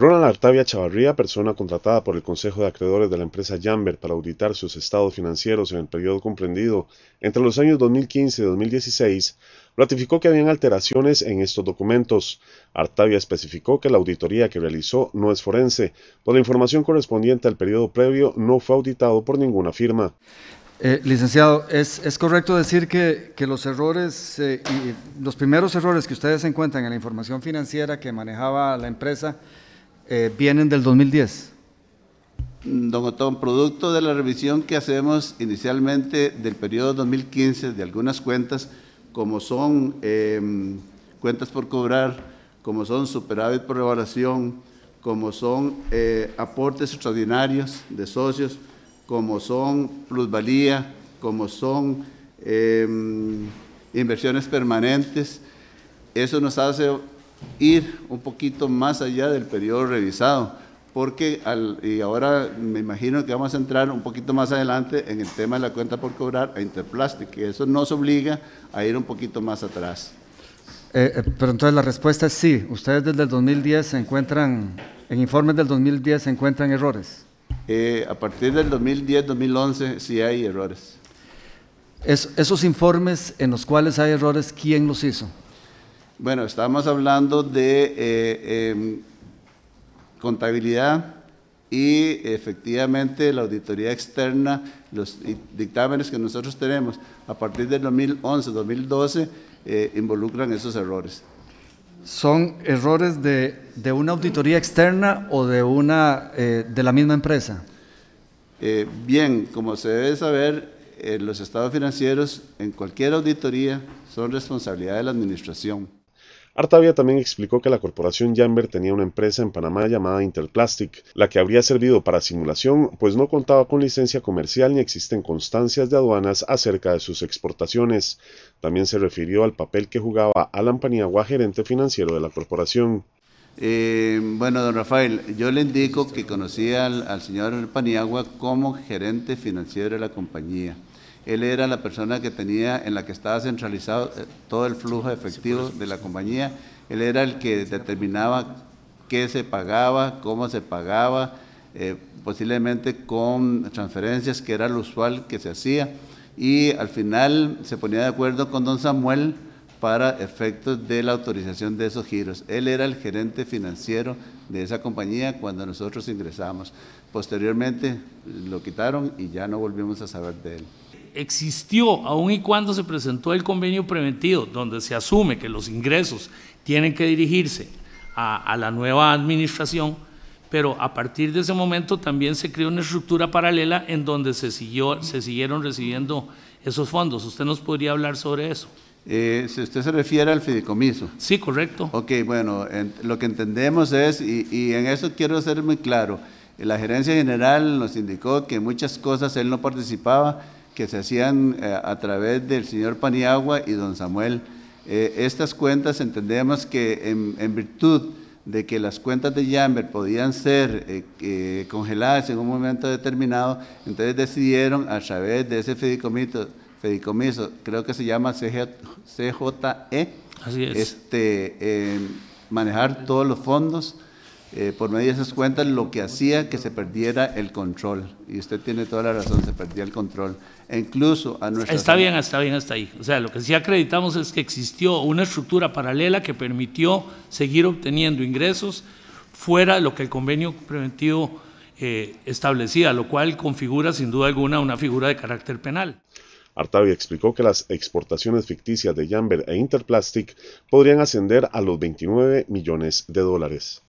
Ronald Artavia Chavarría, persona contratada por el Consejo de Acreedores de la empresa Jamber para auditar sus estados financieros en el periodo comprendido entre los años 2015 y 2016, ratificó que habían alteraciones en estos documentos. Artavia especificó que la auditoría que realizó no es forense, por pues la información correspondiente al periodo previo no fue auditado por ninguna firma. Eh, licenciado, ¿es, correcto decir que, que los errores, eh, y los primeros errores que ustedes encuentran en la información financiera que manejaba la empresa, eh, vienen del 2010? Don Otón, producto de la revisión que hacemos inicialmente del periodo 2015 de algunas cuentas, como son em, cuentas por cobrar, como son superávit por evaluación, como son eh, aportes extraordinarios de socios, como son plusvalía, como son em, inversiones permanentes. Eso nos hace ir un poquito más allá del periodo revisado, porque y ahora me imagino que vamos a entrar un poquito más adelante en el tema de la cuenta por cobrar a Interplastic, que eso nos obliga a ir un poquito más atrás. Eh, eh, pero entonces la respuesta es sí, ustedes desde el 2010 se encuentran, en informes del 2010 se encuentran errores. Eh, a partir del 2010-2011 sí hay errores. esos informes en los cuales hay errores, ¿quién los hizo? Bueno, estamos hablando de eh, em, contabilidad y efectivamente la auditoría externa, los dictámenes que nosotros tenemos a partir del 2011, 2012, eh, involucran esos errores. ¿Son errores de, una auditoría externa o de, una, eh, de la misma empresa? bien, como se debe saber, los estados financieros en cualquier auditoría son responsabilidad de la administración. Artavia también explicó que la corporación Jamber tenía una empresa en Panamá llamada Interplastic, la que habría servido para simulación, pues no contaba con licencia comercial ni existen constancias de aduanas acerca de sus exportaciones. También se refirió al papel que jugaba Alan Paniagua, gerente financiero de la corporación. Eh, bueno, don Rafael, yo le indico que conocí al señor Paniagua como gerente financiero de la compañía. Él era la persona que tenía, en la que estaba centralizado eh, todo el flujo efectivo de la compañía. Él era el que determinaba qué se pagaba, cómo se pagaba, eh, posiblemente con transferencias, que era lo usual que se hacía. Y al final se ponía de acuerdo con don Samuel para efectos de la autorización de esos giros. Él era el gerente financiero de esa compañía cuando nosotros ingresamos. Posteriormente lo quitaron y ya no volvimos a saber de él existió, aun y cuando se presentó el convenio preventivo, donde se asume que los ingresos tienen que dirigirse a, la nueva administración, pero a partir de ese momento también se creó una estructura paralela en donde se, se siguieron recibiendo esos fondos. ¿Usted nos podría hablar sobre eso? Eh, si usted se refiere al fideicomiso. Sí, correcto. Ok, bueno, lo que entendemos es, y, y, en eso quiero ser muy claro, la gerencia general nos indicó que muchas cosas él no participaba, que se hacían eh, a través del señor Paniagua y don Samuel. Eh, estas cuentas entendemos que en, virtud de que las cuentas de Yammer podían ser eh, congeladas en un momento determinado, entonces decidieron a través de ese fideicomiso, creo que se llama CJE, este, manejar todos los fondos eh, por medio de esas cuentas lo que hacía que se perdiera el control. Y usted tiene toda la razón, se perdía el control. E incluso a nuestra... Está bien, está bien, hasta ahí. O sea, lo que sí acreditamos es que existió una estructura paralela que permitió seguir obteniendo ingresos fuera de lo que el convenio preventivo eh, establecía, lo cual configura sin duda alguna una figura de carácter penal. Artavi explicó que las exportaciones ficticias de Jamber e Interplastic podrían ascender a los 29 millones de dólares.